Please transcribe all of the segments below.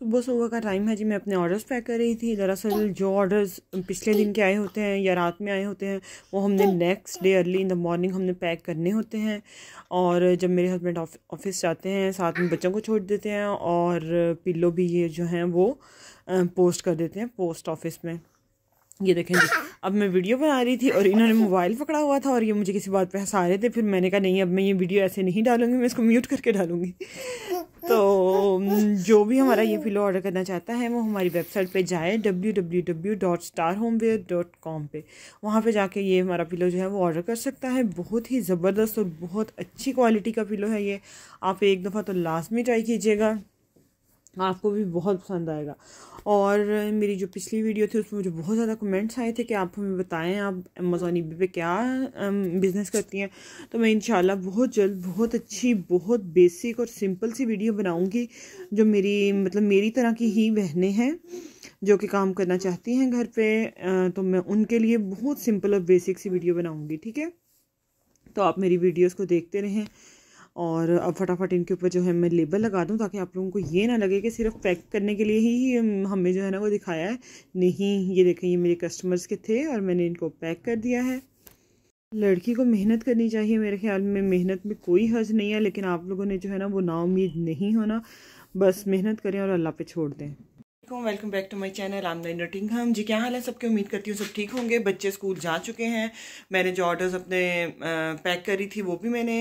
तो सुबह का टाइम है जी मैं अपने ऑर्डर्स पैक कर रही थी दरअसल तो जो ऑर्डर्स पिछले दिन के आए होते हैं या रात में आए होते हैं वो हमने next day early in the morning हमने पैक करने होते हैं और जब मेरे हस्बैंड ऑफिस जाते हैं साथ में बच्चों को छोड़ देते हैं और पिल्लो भी ये जो हैं वो पोस्ट कर देते हैं पोस्ट ऑफिस में ये देखें अब मैं वीडियो बना रही थी और इन्होंने मोबाइल पकड़ा हुआ था और ये मुझे किसी बात पे हंसा रहे थे फिर मैंने कहा नहीं अब मैं ये वीडियो ऐसे नहीं डालूंगी मैं इसको म्यूट करके डालूंगी तो जो भी हमारा ये पिलो ऑर्डर करना चाहता है वो हमारी वेबसाइट पे जाए W W W dot star home ware dot com पर वहाँ पर जाके ये हमारा पिलो जो है वो ऑर्डर कर सकता है बहुत ही ज़बरदस्त और बहुत अच्छी क्वालिटी का पिलो है ये आप एक दफ़ा तो लास्ट में ट्राई कीजिएगा आपको भी बहुत पसंद आएगा और मेरी जो पिछली वीडियो थी उसमें मुझे बहुत ज़्यादा कमेंट्स आए थे कि आप हमें बताएं आप अमेज़ोन ई पे क्या बिज़नेस um, करती हैं तो मैं इंशाल्लाह बहुत जल्द बहुत अच्छी बहुत बेसिक और सिंपल सी वीडियो बनाऊंगी जो मेरी मतलब मेरी तरह की ही बहनें हैं जो कि काम करना चाहती हैं घर पर तो मैं उनके लिए बहुत सिंपल और बेसिक सी वीडियो बनाऊँगी ठीक है तो आप मेरी वीडियोज़ को देखते रहें और अब फटाफट इनके ऊपर जो है मैं लेबल लगा दूँ ताकि आप लोगों को ये ना लगे कि सिर्फ पैक करने के लिए ही हमें जो है ना वो दिखाया है नहीं ये देखें ये मेरे कस्टमर्स के थे और मैंने इनको पैक कर दिया है लड़की को मेहनत करनी चाहिए मेरे ख्याल में मेहनत में कोई हर्ज नहीं है लेकिन आप लोगों ने जो है ना वो नाउमीद नहीं होना बस मेहनत करें और अल्लाह पे छोड़ दें welcome back to my channel आमदाइन रटिंगम जी क्या हाल है सबके उम्मीद करती हूँ सब ठीक होंगे बच्चे स्कूल जा चुके हैं मैंने जो ऑर्डर्स अपने पैक करी थी वो भी मैंने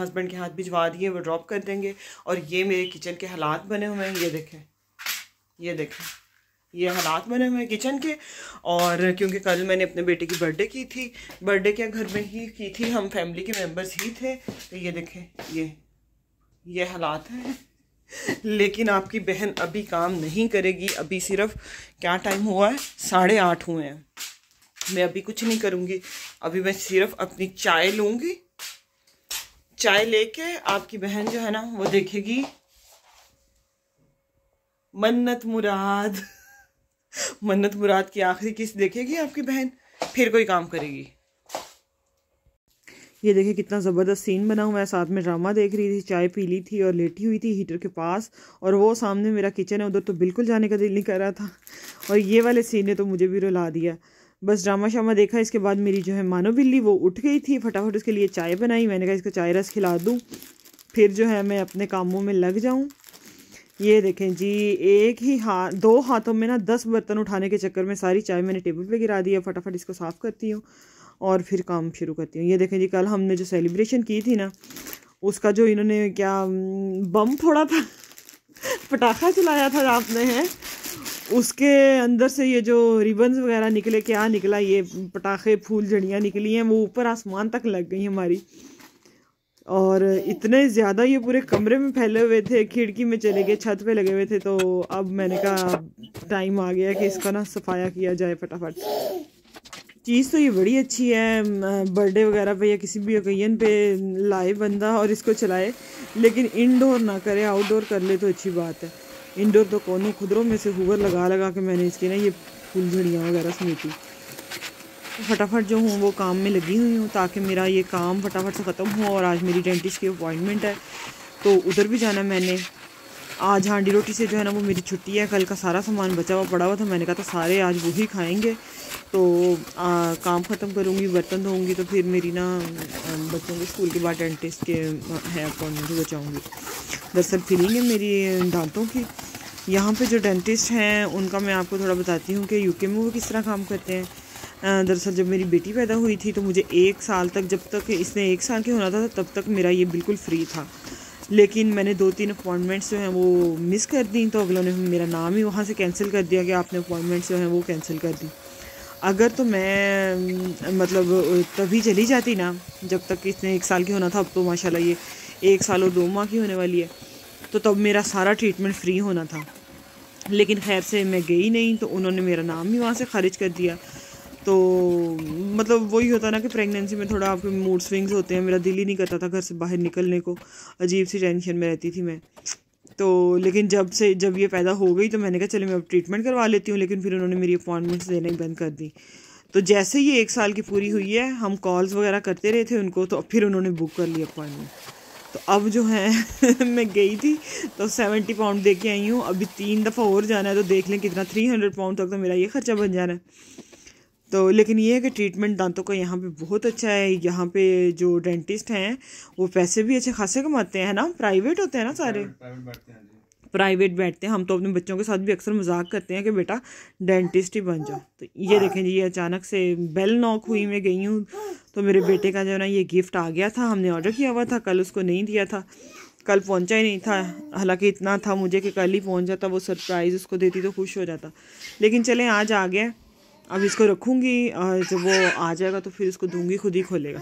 हस्बैंड के हाथ भिजवा दिए वो ड्रॉप कर देंगे और ये मेरे किचन के हालात बने हुए हैं ये देखें ये देखें ये हालात बने हुए हैं किचन के और क्योंकि कल मैंने अपने बेटे की बर्थडे की थी बर्थडे क्या घर में ही की थी हम फैमिली के मेम्बर्स ही थे तो ये देखें ये ये हालात हैं लेकिन आपकी बहन अभी काम नहीं करेगी अभी सिर्फ क्या टाइम हुआ है साढ़े आठ हुए हैं मैं अभी कुछ नहीं करूँगी अभी मैं सिर्फ अपनी चाय लूँगी चाय लेके आपकी बहन जो है ना वो देखेगी मन्नत मुराद मन्नत मुराद की आखिरी किस्त देखेगी आपकी बहन फिर कोई काम करेगी ये देखिए कितना ज़बरदस्त सीन बना हुआ मैं साथ में ड्रामा देख रही थी चाय पी ली थी और लेटी हुई थी हीटर के पास और वो सामने मेरा किचन है उधर तो बिल्कुल जाने का दिल नहीं कर रहा था और ये वाले सीन ने तो मुझे भी रुला दिया बस ड्रामा शामा देखा इसके बाद मेरी जो है मानो बिल्ली वो उठ गई थी फटाफट उसके लिए चाय बनाई मैंने कहा इसको चाय रस खिला दूँ फिर जो है मैं अपने कामों में लग जाऊँ ये देखें जी एक ही हाथ दो हाथों में ना दस बर्तन उठाने के चक्कर में सारी चाय मैंने टेबल पे गिरा दी है फटाफट इसको साफ़ करती हूँ और फिर काम शुरू करती हूँ ये देखें जी कल हमने जो सेलिब्रेशन की थी ना उसका जो इन्होंने क्या बम थोड़ा था पटाखा चलाया था आपने है उसके अंदर से ये जो रिबन्स वगैरह निकले क्या निकला ये पटाखे फूल झड़ियाँ निकली हैं वो ऊपर आसमान तक लग गई हमारी और इतने ज़्यादा ये पूरे कमरे में फैले हुए थे खिड़की में चले गए छत पे लगे हुए थे तो अब मैंने कहा टाइम आ गया कि इसका ना सफाया किया जाए फटाफट चीज़ तो ये बड़ी अच्छी है बर्थडे वगैरह पे या किसी भी ओकेजन पे लाए बंदा और इसको चलाए लेकिन इनडोर ना करे आउटडोर कर ले तो अच्छी बात है इनडोर तो कोनों खुदरों में से हुगर लगा लगा के मैंने इसके ना ये फूल झड़ियाँ वगैरह समेटी फटाफट जो हूँ वो काम में लगी हुई हूँ ताकि मेरा ये काम फटाफट से ख़त्म हो और आज मेरी डेंटिस्ट की अपॉइंटमेंट है तो उधर भी जाना मैंने आज हांडी रोटी से जो है ना वो मेरी छुट्टी है कल का सारा सामान बचा हुआ पड़ा हुआ था मैंने कहा था सारे आज वही खाएंगे तो आ, काम ख़त्म करूँगी बर्तन धोऊँगी तो फिर मेरी ना बच्चों के स्कूल के बाद डेंटिस्ट के हैं अपॉइंटमेंट भी बचाऊँगी दरअसल फिलिंग है मेरी दांतों की यहाँ पे जो डेंटिस्ट हैं उनका मैं आपको थोड़ा बताती हूँ कि यूके में वो किस तरह काम करते हैं दरअसल जब मेरी बेटी पैदा हुई थी तो मुझे एक साल तक जब तक इसने एक साल के होना था तब तक मेरा ये बिल्कुल फ्री था लेकिन मैंने दो तीन अपॉइंटमेंट्स जो हैं वो मिस कर दी तो अगलों ने मेरा नाम ही वहाँ से कैंसिल कर दिया कि आपने अपॉइंटमेंट्स जो हैं वो कैंसिल कर दी अगर तो मैं मतलब तभी चली जाती ना जब तक इसने एक साल की होना था अब तो माशाल्लाह ये एक साल और दो माह की होने वाली है तो तब मेरा सारा ट्रीटमेंट फ्री होना था लेकिन खैर से मैं गई नहीं तो उन्होंने मेरा नाम ही वहाँ से ख़ारिज कर दिया तो मतलब वही होता ना कि प्रेगनेंसी में थोड़ा आपके मूड स्विंग्स होते हैं मेरा दिल ही नहीं करता था घर से बाहर निकलने को अजीब सी टेंशन में रहती थी मैं तो लेकिन जब से जब ये पैदा हो गई तो मैंने कहा चलो मैं अब ट्रीटमेंट करवा लेती हूँ लेकिन फिर उन्होंने मेरी अपॉइंटमेंट्स देने बंद कर दी तो जैसे ही एक साल की पूरी हुई है हम कॉल्स वगैरह करते रहे थे उनको तो फिर उन्होंने बुक कर ली अपॉइंटमेंट तो अब जो है मैं गई थी तो सेवेंटी पाउंड दे के आई हूँ अभी तीन दफ़ा और जाना है तो देख लें कितना थ्री हंड्रेड पाउंड तक तो मेरा ये खर्चा बन जाना है तो लेकिन ये है कि ट्रीटमेंट दांतों का यहाँ पे बहुत अच्छा है यहाँ पे जो डेंटिस्ट हैं वो पैसे भी अच्छे खासे कमाते हैं ना प्राइवेट होते हैं ना सारे प्राइवेट बैठते हैं हम तो अपने बच्चों के साथ भी अक्सर मजाक करते हैं कि बेटा डेंटिस्ट ही बन जाओ तो ये देखें जी ये अचानक से बेल नॉक हुई मैं गई हूँ तो मेरे बेटे का जो है ना ये गिफ्ट आ गया था हमने ऑर्डर किया हुआ था कल उसको नहीं दिया था कल पहुंचा ही नहीं था हालांकि इतना था मुझे कि कल ही पहुंच जाता वो सरप्राइज़ उसको देती तो खुश हो जाता लेकिन चलें आज आ गया अब इसको रखूँगी और जब वो आ जाएगा तो फिर इसको दूंगी खुद ही खोलेगा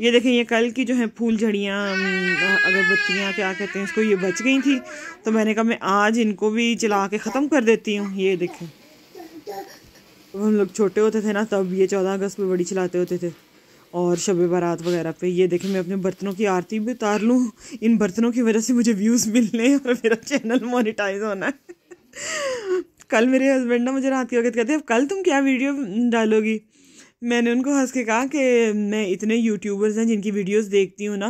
ये देखें ये कल की जो है फूल झड़ियाँ अगरबत्तियाँ क्या कहते हैं इसको ये बच गई थी तो मैंने कहा मैं आज इनको भी चला के ख़त्म कर देती हूँ ये देखें जब हम लोग छोटे होते थे ना तब ये चौदह अगस्त पर बड़ी चलाते होते थे और शब बारात वगैरह पे ये देखें मैं अपने बर्तनों की आरती भी उतार लूँ इन बर्तनों की वजह से मुझे व्यूज़ मिलने और मेरा चैनल मोनिटाइज होना है कल मेरे हस्बैंड ना मुझे रात के वक्त कहते कल तुम क्या वीडियो डालोगी मैंने उनको हंस के कहा कि मैं इतने यूट्यूबर्स हैं जिनकी वीडियोस देखती हूँ ना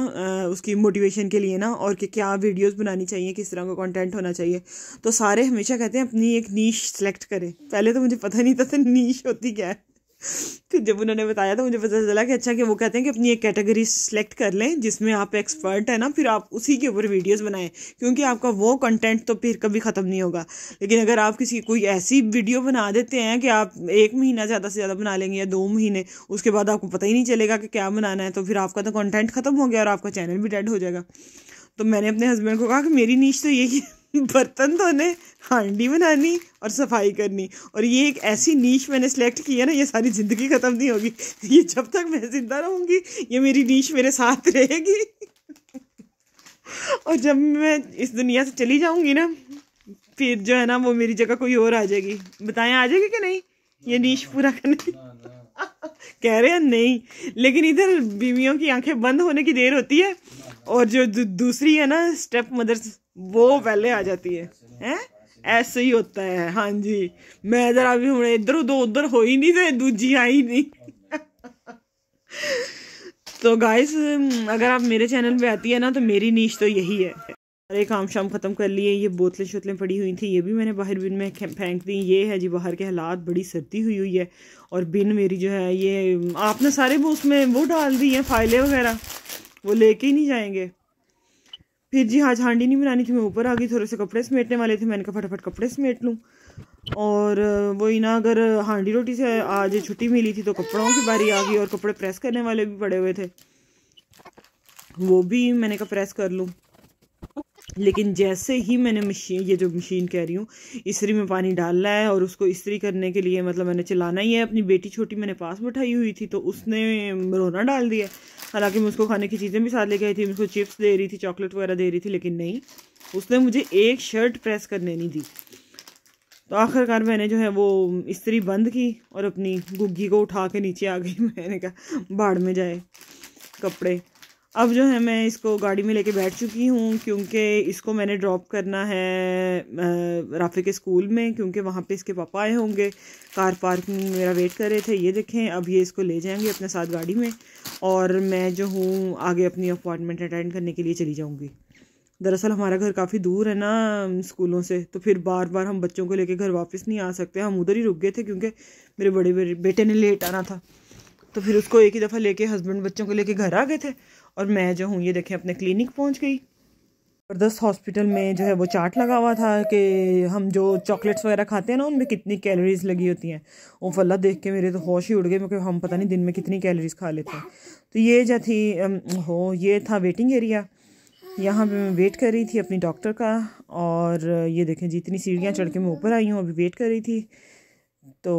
उसकी मोटिवेशन के लिए ना और कि क्या वीडियोस बनानी चाहिए किस तरह का कंटेंट होना चाहिए तो सारे हमेशा कहते हैं अपनी एक नीश सेलेक्ट करें पहले तो मुझे पता नहीं था नीश होती क्या है फिर तो जब उन्होंने बताया तो मुझे पता चला कि अच्छा कि वो कहते हैं कि अपनी एक कैटेगरी सेलेक्ट कर लें जिसमें आप एक्सपर्ट है ना फिर आप उसी के ऊपर वीडियोस बनाएं क्योंकि आपका वो कंटेंट तो फिर कभी ख़त्म नहीं होगा लेकिन अगर आप किसी कोई ऐसी वीडियो बना देते हैं कि आप एक महीना ज़्यादा से ज़्यादा बना लेंगे या दो महीने उसके बाद आपको पता ही नहीं चलेगा कि क्या बनाना है तो फिर आपका तो कॉन्टेंट ख़त्म हो गया और आपका चैनल भी डेड हो जाएगा तो मैंने अपने हस्बैंड को कहा कि मेरी नीच तो ये कि बर्तन धोने तो हांडी बनानी और सफाई करनी और ये एक ऐसी नीच मैंने सेलेक्ट की है ना ये सारी ज़िंदगी ख़त्म नहीं होगी ये जब तक मैं ज़िंदा रहूँगी ये मेरी नीच मेरे साथ रहेगी और जब मैं इस दुनिया से चली जाऊँगी ना फिर जो है ना वो मेरी जगह कोई और आ जाएगी बताएं आ जाएगी कि नहीं ये नीच पूरा करने कह रहे हैं नहीं लेकिन इधर बीवियों की आंखें बंद होने की देर होती है और जो दूसरी है ना स्टेप मदर वो पहले आ जाती है हैं ऐसे ही होता है हाँ जी मैं इधर अभी हूँ इधर उधर उधर हो ही नहीं तो दूजी आई नहीं तो गाइस um, अगर आप मेरे चैनल पे आती है ना तो मेरी नीच तो यही है सारे काम शाम ख़त्म कर लिए ये बोतलें शोतलें पड़ी हुई थी ये भी मैंने बाहर बिन में फेंक दी ये है जी बाहर के हालात बड़ी सर्दी हुई हुई है और बिन मेरी जो है ये आपने सारे वो उसमें वो डाल दी हैं फाइलें वगैरह वो लेके ही नहीं जाएंगे फिर जी आज हांडी नहीं बनानी थी मैं ऊपर आ गई थोड़े से कपड़े समेटने वाले थे मैंने कहा फटाफट कपड़े समेट लूँ और वही ना अगर हांडी रोटी से आज छुट्टी मिली थी तो कपड़ों की बारी आ गई और कपड़े प्रेस करने वाले भी पड़े हुए थे वो भी मैंने कहा प्रेस कर लूँ लेकिन जैसे ही मैंने मशीन ये जो मशीन कह रही हूँ इसरी में पानी डालना है और उसको इसरी करने के लिए मतलब मैंने चलाना ही है अपनी बेटी छोटी मैंने पास बैठाई हुई थी तो उसने रोना डाल दिया हालांकि मैं उसको खाने की चीज़ें भी साथ लेके आई थी उसको चिप्स दे रही थी चॉकलेट वगैरह दे रही थी लेकिन नहीं उसने मुझे एक शर्ट प्रेस करने नहीं दी तो आखिरकार मैंने जो है वो इसी बंद की और अपनी गुग्गी को उठा के नीचे आ गई मैंने कहा बाढ़ में जाए कपड़े अब जो है मैं इसको गाड़ी में लेके बैठ चुकी हूँ क्योंकि इसको मैंने ड्रॉप करना है राफे के स्कूल में क्योंकि वहाँ पे इसके पापा आए होंगे कार पार्क में मेरा वेट कर रहे थे ये देखें अब ये इसको ले जाएंगे अपने साथ गाड़ी में और मैं जो हूँ आगे अपनी अपॉइंटमेंट अटेंड करने के लिए चली जाऊँगी दरअसल हमारा घर काफ़ी दूर है ना स्कूलों से तो फिर बार बार हम बच्चों को लेकर घर वापस नहीं आ सकते हम उधर ही रुक गए थे क्योंकि मेरे बड़े बेटे ने लेट आना था तो फिर उसको एक ही दफ़ा लेके हस्बैंड बच्चों को लेके घर आ गए थे और मैं जो हूँ ये देखें अपने क्लिनिक पहुँच गई ज़बरदस्त हॉस्पिटल में जो है वो चार्ट लगा हुआ था कि हम जो चॉकलेट्स वगैरह खाते हैं ना उनमें कितनी कैलोरीज लगी होती हैं वो फल्ला देख के मेरे तो होश ही उड़ गए क्योंकि हम पता नहीं दिन में कितनी कैलोरीज खा लेते हैं तो ये जो थी हो ये था वेटिंग एरिया यहाँ पे मैं वेट कर रही थी अपनी डॉक्टर का और ये देखें जितनी सीढ़ियाँ चढ़ के मैं ऊपर आई हूँ अभी वेट कर रही थी तो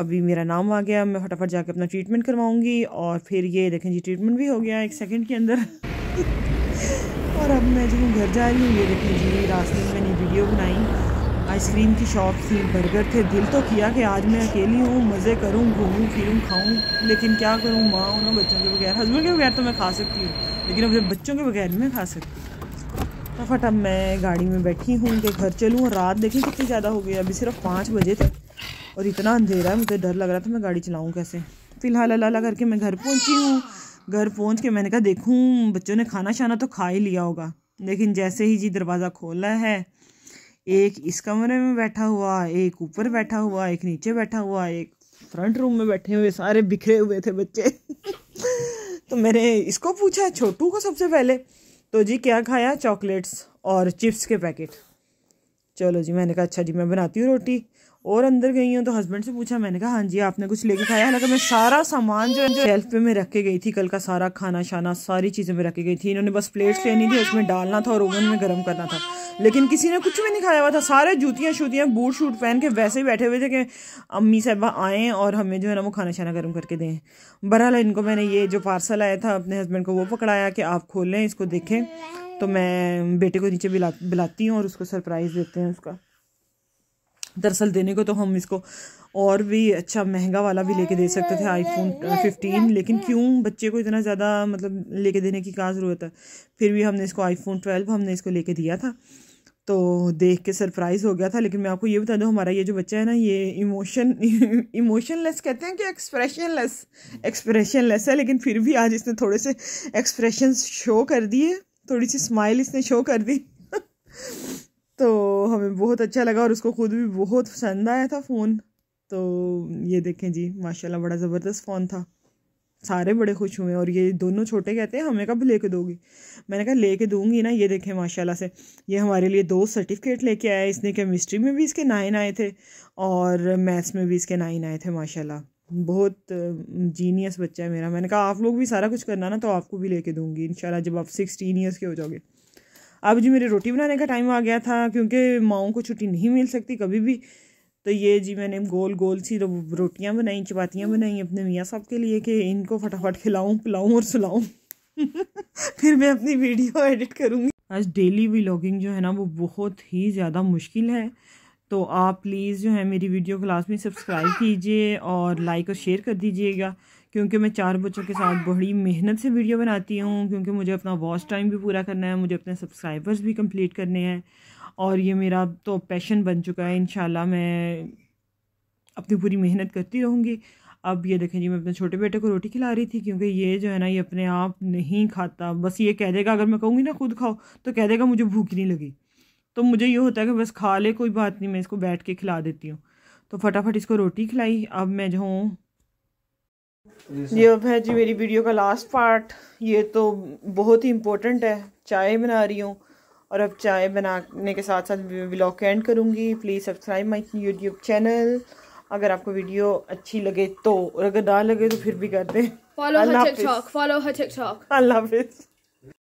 अभी मेरा नाम आ गया मैं फटाफट जाके अपना ट्रीटमेंट करवाऊंगी और फिर ये देखें जी ट्रीटमेंट भी हो गया एक सेकंड के अंदर और अब मैं जो घर जा रही हूँ ये देखें जी रास्ते में मैंने वीडियो बनाई आइसक्रीम की शॉप थी बर्गर थे दिल तो किया कि आज मैं अकेली हूँ मज़े करूँ घूमूँ फिरूँ खाऊँ लेकिन क्या करूँ माँ उन्होंने बच्चों के बगैर हस्बैंड के बगैर तो मैं खा सकती हूँ लेकिन अब बच्चों के बगैर नहीं मैं खा सकती फटाफट अब मैं गाड़ी में बैठी हूँ कि घर चलूँ और रात देखें कितनी ज़्यादा हो गई अभी सिर्फ पाँच बजे तक और इतना अंधेरा है मुझे डर लग रहा था मैं गाड़ी चलाऊँ कैसे फ़िलहाल अल्लाह अल्लाह करके मैं घर पहुँची हूँ घर पहुँच के मैंने कहा देखूँ बच्चों ने खाना शाना तो खा ही लिया होगा लेकिन जैसे ही जी दरवाज़ा खोला है एक इस कमरे में बैठा हुआ एक ऊपर बैठा हुआ एक नीचे बैठा हुआ एक फ्रंट रूम में बैठे हुए सारे बिखरे हुए थे बच्चे तो मैंने इसको पूछा छोटू को सबसे पहले तो जी क्या खाया चॉकलेट्स और चिप्स के पैकेट चलो जी मैंने कहा अच्छा जी मैं बनाती हूँ रोटी और अंदर गई हूँ तो हस्बैंड से पूछा मैंने कहा हाँ जी आपने कुछ लेके खाया हालांकि मैं सारा सामान जो है शेल्फ पे मैं रख के गई थी कल का सारा खाना शाना सारी चीज़ें मैं रखी गई थी इन्होंने बस प्लेट्स लेनी थी उसमें डालना था और ओवन में गर्म करना था लेकिन किसी ने कुछ भी नहीं खाया हुआ था सारे जूतियाँ शूतियाँ बूट शूट पहन के वैसे ही बैठे हुए थे कि अम्मी साहबा आएँ और हमें जो है ना वो खाना शाना गर्म करके दें बहरहाल इनको मैंने ये जो पार्सल आया था अपने हस्बैंड को वो पकड़ाया कि आप खोलें इसको देखें तो मैं बेटे को नीचे बिला बुलाती हूँ और उसको सरप्राइज़ देते हैं उसका दरअसल देने को तो हम इसको और भी अच्छा महंगा वाला भी लेके दे सकते थे आईफोन फिफ्टीन uh, लेकिन क्यों बच्चे को इतना ज़्यादा मतलब लेके देने की क्या ज़रूरत है फिर भी हमने इसको आईफोन ट्वेल्व हमने इसको लेके दिया था तो देख के सरप्राइज़ हो गया था लेकिन मैं आपको ये बता दूँ हमारा ये जो बच्चा है ना ये इमोशन इमोशनलेस कहते हैं कि एक्सप्रेशन लेस एक्सप्रेशन लेस है लेकिन फिर भी आज इसने थोड़े से एक्सप्रेशन शो कर दिए थोड़ी सी स्माइल इसने शो कर दी तो हमें बहुत अच्छा लगा और उसको ख़ुद भी बहुत पसंद आया था फ़ोन तो ये देखें जी माशाल्लाह बड़ा ज़बरदस्त फ़ोन था सारे बड़े खुश हुए और ये दोनों छोटे कहते हैं हमें कब लेके दोगे मैंने कहा लेके दूंगी ना ये देखें माशाल्लाह से ये हमारे लिए दो सर्टिफिकेट लेके आया इसने केमिस्ट्री में भी इसके नाइन आए थे और मैथ्स में भी इसके नाइन आए थे माशाल्लाह बहुत जीनियस बच्चा है मेरा मैंने कहा आप लोग भी सारा कुछ करना ना तो आपको भी लेके दूंगी इंशाल्लाह जब आप सिक्सटीन ईयर्स के हो जाओगे अब जी मेरे रोटी बनाने का टाइम आ गया था क्योंकि माओ को छुट्टी नहीं मिल सकती कभी भी तो ये जी मैंने गोल गोल सी रोटियां बनाई चपातियां बनाई अपने मियाँ साहब के लिए कि इनको फटाफट खिलाऊं पिलाऊं और सुलाऊं फिर मैं अपनी वीडियो एडिट करूँगी आज डेली व्लॉगिंग जो है ना वो बहुत ही ज़्यादा मुश्किल है तो आप प्लीज़ जो है मेरी वीडियो क्लास में सब्सक्राइब कीजिए और लाइक और शेयर कर दीजिएगा क्योंकि मैं चार बच्चों के साथ बड़ी मेहनत से वीडियो बनाती हूँ क्योंकि मुझे अपना वॉच टाइम भी पूरा करना है मुझे अपने सब्सक्राइबर्स भी कंप्लीट करने हैं और ये मेरा तो पैशन बन चुका है इन मैं अपनी पूरी मेहनत करती रहूँगी अब ये देखें जी मैं अपने छोटे बेटे को रोटी खिला रही थी क्योंकि ये जो है ना ये अपने आप नहीं खाता बस ये कह देगा अगर मैं कहूँगी ना खुद खाओ तो कह देगा मुझे भूख नहीं लगी तो मुझे ये होता है कि बस खा ले कोई बात नहीं मैं इसको बैठ के खिला देती हूँ तो फटाफट इसको रोटी खिलाई अब मैं जो हूँ ये अब है जी मेरी वीडियो का लास्ट पार्ट ये तो बहुत ही इम्पोर्टेंट है चाय बना रही हूँ और अब चाय बनाने के साथ साथ ब्लॉग एंड करूँगी please subscribe my YouTube channel अगर आपको वीडियो अच्छी लगे तो और अगर ना लगे तो फिर भी कर दें follow her TikTok follow her TikTok अल्लाह हाफिज़